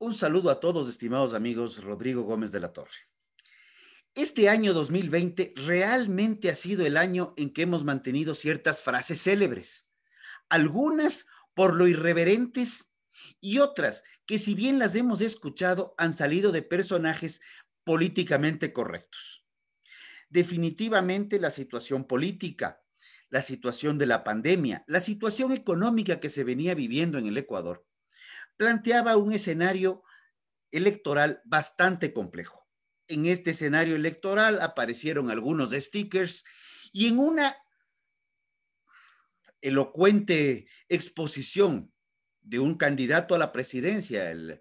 Un saludo a todos, estimados amigos. Rodrigo Gómez de la Torre. Este año 2020 realmente ha sido el año en que hemos mantenido ciertas frases célebres, algunas por lo irreverentes y otras que si bien las hemos escuchado han salido de personajes políticamente correctos. Definitivamente la situación política, la situación de la pandemia, la situación económica que se venía viviendo en el Ecuador planteaba un escenario electoral bastante complejo. En este escenario electoral aparecieron algunos stickers y en una elocuente exposición de un candidato a la presidencia, el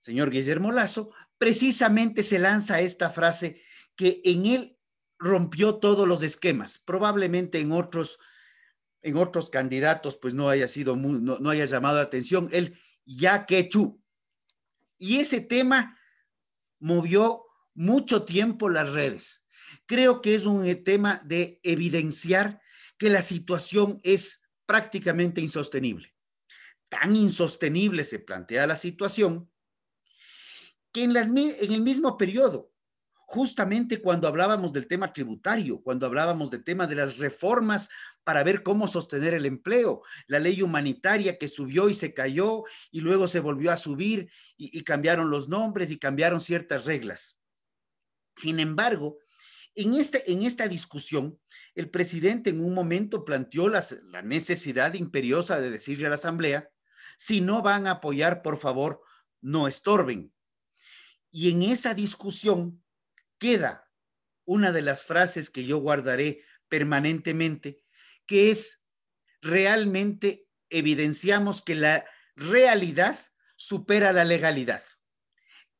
señor Guillermo Lazo, precisamente se lanza esta frase que en él rompió todos los esquemas. Probablemente en otros, en otros candidatos, pues no haya sido, no, no haya llamado la atención. Él quechu. Y ese tema movió mucho tiempo las redes. Creo que es un eh, tema de evidenciar que la situación es prácticamente insostenible. Tan insostenible se plantea la situación que en, en el mismo periodo justamente cuando hablábamos del tema tributario, cuando hablábamos del tema de las reformas para ver cómo sostener el empleo, la ley humanitaria que subió y se cayó y luego se volvió a subir y, cambiaron los nombres y cambiaron ciertas reglas. Sin embargo, en, este, en esta discusión, el presidente en un momento planteó la necesidad imperiosa de decirle a la Asamblea, si no van a apoyar, por favor, no estorben. Y en esa discusión, queda una de las frases que yo guardaré permanentemente, que es realmente evidenciamos que la realidad supera la legalidad.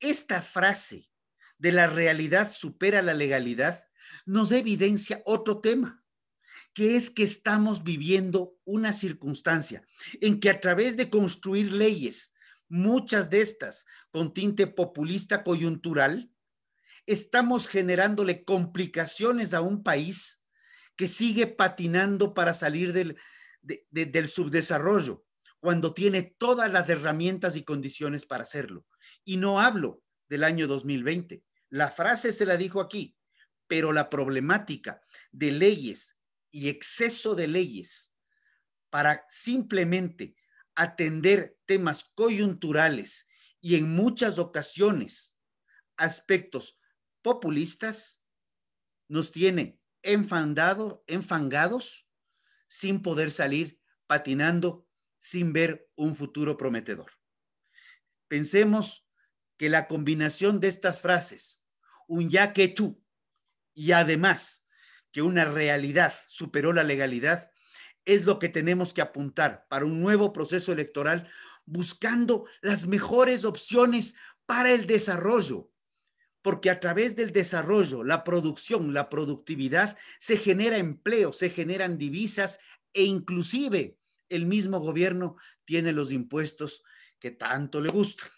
Esta frase de la realidad supera la legalidad nos evidencia otro tema, que es que estamos viviendo una circunstancia en que a través de construir leyes, muchas de estas con tinte populista coyuntural, estamos generándole complicaciones a un país que sigue patinando para salir del, subdesarrollo cuando tiene todas las herramientas y condiciones para hacerlo. Y no hablo del año 2020. La frase se la dijo aquí, pero la problemática de leyes y exceso de leyes para simplemente atender temas coyunturales y en muchas ocasiones aspectos populistas, nos tiene enfandado, enfangados, sin poder salir, patinando, sin ver un futuro prometedor. Pensemos que la combinación de estas frases, un ya que tú, y además que una realidad superó la legalidad, es lo que tenemos que apuntar para un nuevo proceso electoral buscando las mejores opciones para el desarrollo, porque a través del desarrollo, la producción, la productividad, se genera empleo, se generan divisas e inclusive el mismo gobierno tiene los impuestos que tanto le gustan.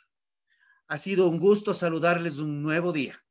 Ha sido un gusto saludarles un nuevo día.